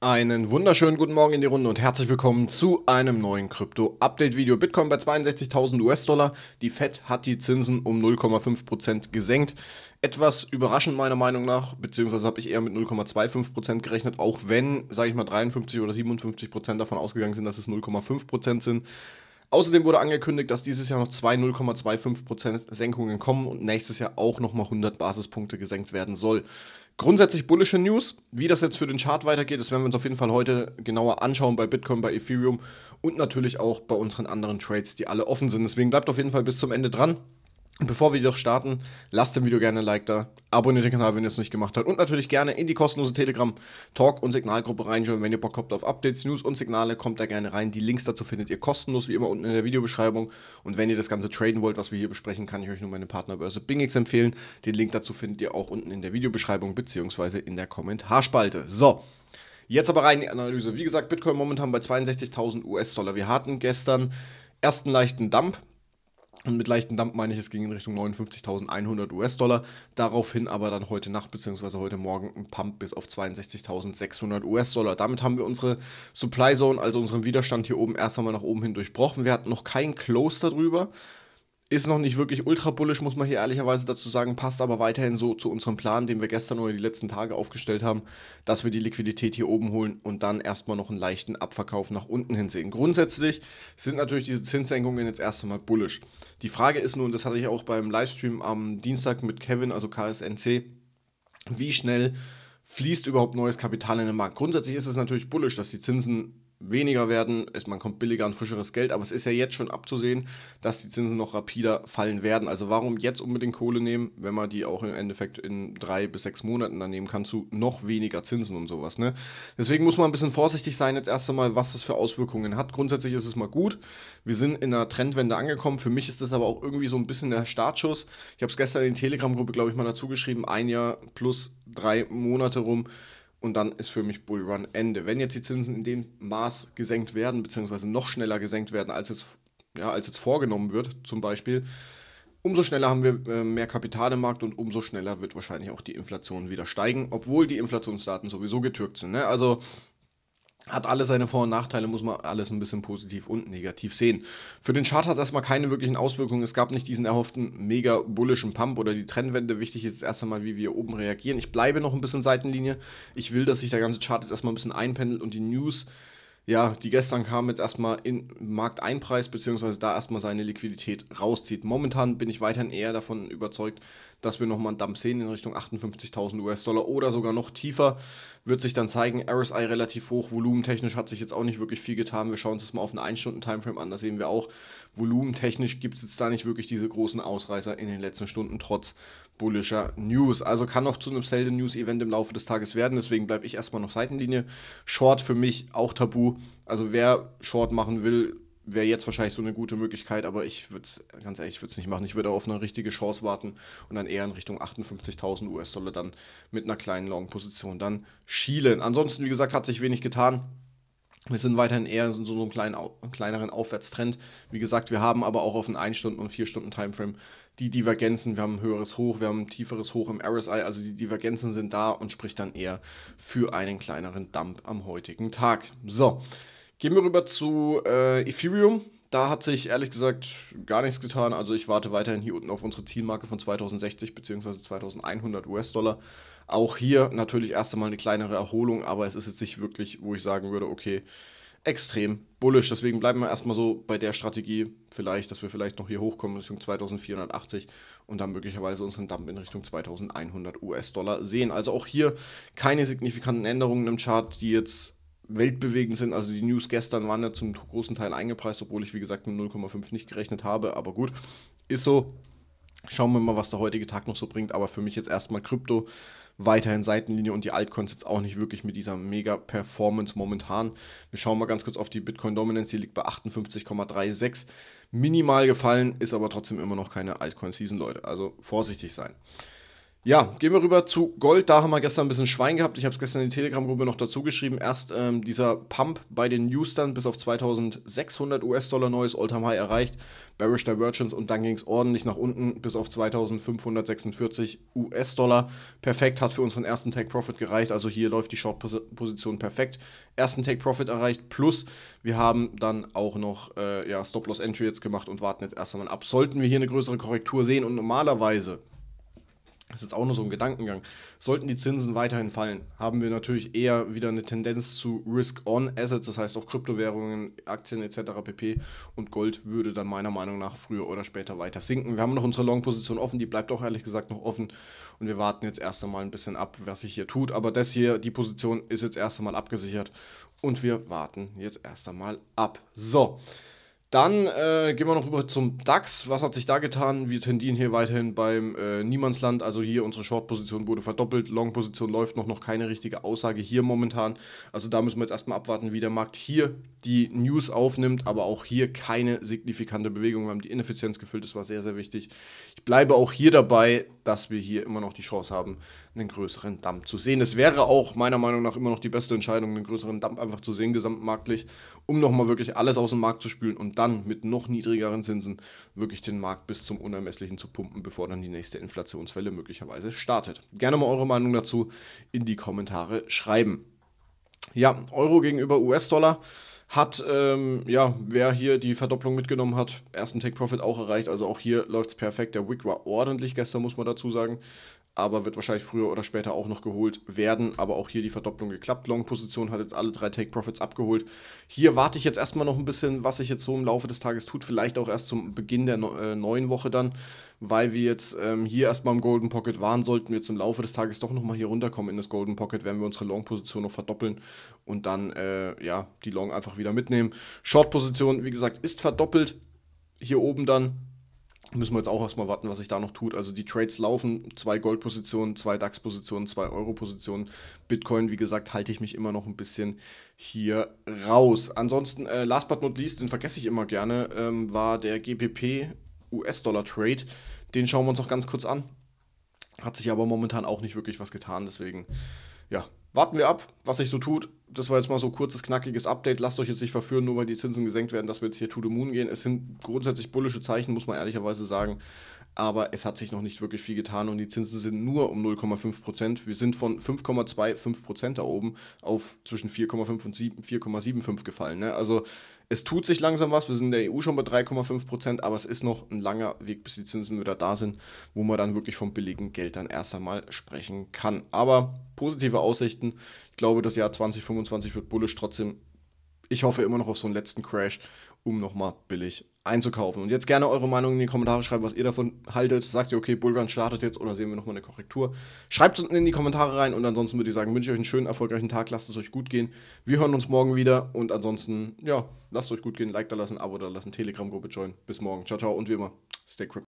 Einen wunderschönen guten Morgen in die Runde und herzlich willkommen zu einem neuen Krypto-Update-Video. Bitcoin bei 62.000 US-Dollar. Die Fed hat die Zinsen um 0,5% gesenkt. Etwas überraschend meiner Meinung nach, beziehungsweise habe ich eher mit 0,25% gerechnet, auch wenn, sage ich mal, 53 oder 57% davon ausgegangen sind, dass es 0,5% sind. Außerdem wurde angekündigt, dass dieses Jahr noch zwei 0,25% Senkungen kommen und nächstes Jahr auch nochmal 100 Basispunkte gesenkt werden soll. Grundsätzlich bullische News. Wie das jetzt für den Chart weitergeht, das werden wir uns auf jeden Fall heute genauer anschauen bei Bitcoin, bei Ethereum und natürlich auch bei unseren anderen Trades, die alle offen sind. Deswegen bleibt auf jeden Fall bis zum Ende dran. Bevor wir jedoch starten, lasst dem Video gerne ein Like da, abonniert den Kanal, wenn ihr es nicht gemacht habt und natürlich gerne in die kostenlose Telegram Talk- und Signalgruppe reinschauen. Wenn ihr Bock habt auf Updates, News und Signale, kommt da gerne rein. Die Links dazu findet ihr kostenlos, wie immer, unten in der Videobeschreibung. Und wenn ihr das Ganze traden wollt, was wir hier besprechen, kann ich euch nur meine Partnerbörse Bingix empfehlen. Den Link dazu findet ihr auch unten in der Videobeschreibung bzw. in der Kommentarspalte. So, jetzt aber rein in die Analyse. Wie gesagt, Bitcoin momentan bei 62.000 US-Dollar. Wir hatten gestern ersten leichten Dump und mit leichtem Dump meine ich, es ging in Richtung 59.100 US-Dollar. Daraufhin aber dann heute Nacht bzw. heute Morgen ein Pump bis auf 62.600 US-Dollar. Damit haben wir unsere Supply Zone, also unseren Widerstand hier oben erst einmal nach oben hin durchbrochen. Wir hatten noch kein Close darüber. Ist noch nicht wirklich ultra bullisch, muss man hier ehrlicherweise dazu sagen, passt aber weiterhin so zu unserem Plan, den wir gestern oder die letzten Tage aufgestellt haben, dass wir die Liquidität hier oben holen und dann erstmal noch einen leichten Abverkauf nach unten hinsehen. Grundsätzlich sind natürlich diese Zinssenkungen jetzt erst einmal bullisch. Die Frage ist nun, das hatte ich auch beim Livestream am Dienstag mit Kevin, also KSNC, wie schnell fließt überhaupt neues Kapital in den Markt? Grundsätzlich ist es natürlich bullisch, dass die Zinsen weniger werden, ist, man kommt billiger an frischeres Geld, aber es ist ja jetzt schon abzusehen, dass die Zinsen noch rapider fallen werden. Also warum jetzt unbedingt Kohle nehmen, wenn man die auch im Endeffekt in drei bis sechs Monaten dann nehmen kann zu noch weniger Zinsen und sowas. Ne? Deswegen muss man ein bisschen vorsichtig sein jetzt erst einmal, was das für Auswirkungen hat. Grundsätzlich ist es mal gut. Wir sind in einer Trendwende angekommen. Für mich ist das aber auch irgendwie so ein bisschen der Startschuss. Ich habe es gestern in die Telegram-Gruppe, glaube ich, mal dazu geschrieben, ein Jahr plus drei Monate rum und dann ist für mich Bullrun Ende. Wenn jetzt die Zinsen in dem Maß gesenkt werden, beziehungsweise noch schneller gesenkt werden, als jetzt, ja, als jetzt vorgenommen wird, zum Beispiel, umso schneller haben wir äh, mehr Kapital im Markt und umso schneller wird wahrscheinlich auch die Inflation wieder steigen, obwohl die Inflationsdaten sowieso getürkt sind. Ne? Also hat alle seine Vor- und Nachteile, muss man alles ein bisschen positiv und negativ sehen. Für den Chart hat es erstmal keine wirklichen Auswirkungen. Es gab nicht diesen erhofften mega bullischen Pump oder die Trendwende. Wichtig ist erst einmal, wie wir oben reagieren. Ich bleibe noch ein bisschen Seitenlinie. Ich will, dass sich der ganze Chart jetzt erstmal ein bisschen einpendelt und die News ja, die gestern kam, jetzt erstmal in Markteinpreis, beziehungsweise da erstmal seine Liquidität rauszieht. Momentan bin ich weiterhin eher davon überzeugt, dass wir nochmal einen Dump sehen in Richtung 58.000 US-Dollar oder sogar noch tiefer. Wird sich dann zeigen, RSI relativ hoch, volumentechnisch hat sich jetzt auch nicht wirklich viel getan. Wir schauen uns das mal auf einen 1-Stunden-Timeframe an, da sehen wir auch, volumentechnisch gibt es jetzt da nicht wirklich diese großen Ausreißer in den letzten Stunden, trotz bullischer News. Also kann noch zu einem Sell-News-Event im Laufe des Tages werden, deswegen bleibe ich erstmal noch Seitenlinie. Short für mich auch tabu also wer Short machen will, wäre jetzt wahrscheinlich so eine gute Möglichkeit, aber ich würde es, ganz ehrlich, ich würde es nicht machen. Ich würde auf eine richtige Chance warten und dann eher in Richtung 58.000 US-Dollar dann mit einer kleinen Long-Position dann schielen. Ansonsten, wie gesagt, hat sich wenig getan. Wir sind weiterhin eher in so einem kleinen, kleineren Aufwärtstrend. Wie gesagt, wir haben aber auch auf den 1-Stunden- und 4-Stunden-Timeframe die Divergenzen. Wir haben ein höheres Hoch, wir haben ein tieferes Hoch im RSI. Also die Divergenzen sind da und spricht dann eher für einen kleineren Dump am heutigen Tag. So, gehen wir rüber zu äh, Ethereum. Da hat sich ehrlich gesagt gar nichts getan. Also ich warte weiterhin hier unten auf unsere Zielmarke von 2060 bzw. 2100 US-Dollar. Auch hier natürlich erst einmal eine kleinere Erholung, aber es ist jetzt nicht wirklich, wo ich sagen würde, okay, extrem bullisch. Deswegen bleiben wir erstmal so bei der Strategie, vielleicht, dass wir vielleicht noch hier hochkommen Richtung 2480 und dann möglicherweise unseren Dump in Richtung 2100 US-Dollar sehen. Also auch hier keine signifikanten Änderungen im Chart, die jetzt weltbewegend sind. Also die News gestern waren ja zum großen Teil eingepreist, obwohl ich wie gesagt mit 0,5 nicht gerechnet habe. Aber gut, ist so. Schauen wir mal, was der heutige Tag noch so bringt. Aber für mich jetzt erstmal Krypto weiterhin Seitenlinie und die Altcoins jetzt auch nicht wirklich mit dieser mega Performance momentan. Wir schauen mal ganz kurz auf die Bitcoin Dominance, die liegt bei 58,36. Minimal gefallen, ist aber trotzdem immer noch keine Altcoin Season, Leute. Also vorsichtig sein. Ja, gehen wir rüber zu Gold. Da haben wir gestern ein bisschen Schwein gehabt. Ich habe es gestern in die Telegram-Gruppe noch dazu geschrieben. Erst ähm, dieser Pump bei den News dann bis auf 2600 US-Dollar neues All-Time-High erreicht. Bearish Divergence und dann ging es ordentlich nach unten bis auf 2546 US-Dollar. Perfekt, hat für unseren ersten Take-Profit gereicht. Also hier läuft die Short-Position perfekt. Ersten Take-Profit erreicht. Plus, wir haben dann auch noch äh, ja, Stop-Loss-Entry jetzt gemacht und warten jetzt erst einmal ab. Sollten wir hier eine größere Korrektur sehen und normalerweise das ist jetzt auch nur so ein Gedankengang. Sollten die Zinsen weiterhin fallen, haben wir natürlich eher wieder eine Tendenz zu Risk-on-Assets, das heißt auch Kryptowährungen, Aktien etc. pp. Und Gold würde dann meiner Meinung nach früher oder später weiter sinken. Wir haben noch unsere Long-Position offen, die bleibt auch ehrlich gesagt noch offen. Und wir warten jetzt erst einmal ein bisschen ab, was sich hier tut. Aber das hier, die Position ist jetzt erst einmal abgesichert. Und wir warten jetzt erst einmal ab. So. Dann äh, gehen wir noch rüber zum DAX. Was hat sich da getan? Wir tendieren hier weiterhin beim äh, Niemandsland. Also hier unsere Short-Position wurde verdoppelt. Long-Position läuft noch, noch keine richtige Aussage hier momentan. Also da müssen wir jetzt erstmal abwarten, wie der Markt hier die News aufnimmt. Aber auch hier keine signifikante Bewegung. Wir haben die Ineffizienz gefüllt. Das war sehr, sehr wichtig. Ich bleibe auch hier dabei, dass wir hier immer noch die Chance haben, einen größeren Dump zu sehen. Es wäre auch meiner Meinung nach immer noch die beste Entscheidung, einen größeren Dump einfach zu sehen, gesamtmarktlich, um nochmal wirklich alles aus dem Markt zu spülen und dann mit noch niedrigeren Zinsen wirklich den Markt bis zum Unermesslichen zu pumpen, bevor dann die nächste Inflationswelle möglicherweise startet. Gerne mal eure Meinung dazu in die Kommentare schreiben. Ja, Euro gegenüber US-Dollar hat, ähm, ja, wer hier die Verdopplung mitgenommen hat, ersten Take-Profit auch erreicht. Also auch hier läuft es perfekt. Der Wick war ordentlich gestern, muss man dazu sagen aber wird wahrscheinlich früher oder später auch noch geholt werden. Aber auch hier die Verdopplung geklappt. Long-Position hat jetzt alle drei Take-Profits abgeholt. Hier warte ich jetzt erstmal noch ein bisschen, was sich jetzt so im Laufe des Tages tut. Vielleicht auch erst zum Beginn der äh, neuen Woche dann, weil wir jetzt ähm, hier erstmal im Golden Pocket waren. Sollten wir jetzt im Laufe des Tages doch nochmal hier runterkommen in das Golden Pocket, werden wir unsere Long-Position noch verdoppeln und dann äh, ja, die Long einfach wieder mitnehmen. Short-Position, wie gesagt, ist verdoppelt. Hier oben dann müssen wir jetzt auch erstmal warten, was sich da noch tut. Also die Trades laufen, zwei Goldpositionen, zwei DAX-Positionen, zwei Euro-Positionen. Bitcoin, wie gesagt, halte ich mich immer noch ein bisschen hier raus. Ansonsten, äh, last but not least, den vergesse ich immer gerne, ähm, war der GPP US-Dollar-Trade. Den schauen wir uns noch ganz kurz an. Hat sich aber momentan auch nicht wirklich was getan, deswegen, ja, warten wir ab, was sich so tut das war jetzt mal so ein kurzes, knackiges Update. Lasst euch jetzt nicht verführen, nur weil die Zinsen gesenkt werden, dass wir jetzt hier to the moon gehen. Es sind grundsätzlich bullische Zeichen, muss man ehrlicherweise sagen. Aber es hat sich noch nicht wirklich viel getan und die Zinsen sind nur um 0,5 Prozent. Wir sind von 5,25 Prozent da oben auf zwischen 4,5 und 4,75 gefallen. Ne? Also es tut sich langsam was. Wir sind in der EU schon bei 3,5 Prozent, aber es ist noch ein langer Weg, bis die Zinsen wieder da sind, wo man dann wirklich vom billigen Geld dann erst einmal sprechen kann. Aber positive Aussichten. Ich glaube, das Jahr 2025 25 wird bullish trotzdem. Ich hoffe immer noch auf so einen letzten Crash, um nochmal billig einzukaufen. Und jetzt gerne eure Meinung in die Kommentare schreiben, was ihr davon haltet. Sagt ihr, okay, Bullrun startet jetzt oder sehen wir nochmal eine Korrektur? Schreibt es unten in die Kommentare rein und ansonsten würde ich sagen, wünsche ich euch einen schönen, erfolgreichen Tag, lasst es euch gut gehen. Wir hören uns morgen wieder und ansonsten, ja, lasst es euch gut gehen, Like da lassen, Abo da lassen, Telegram-Gruppe joinen. Bis morgen. Ciao, ciao und wie immer, stay crypto.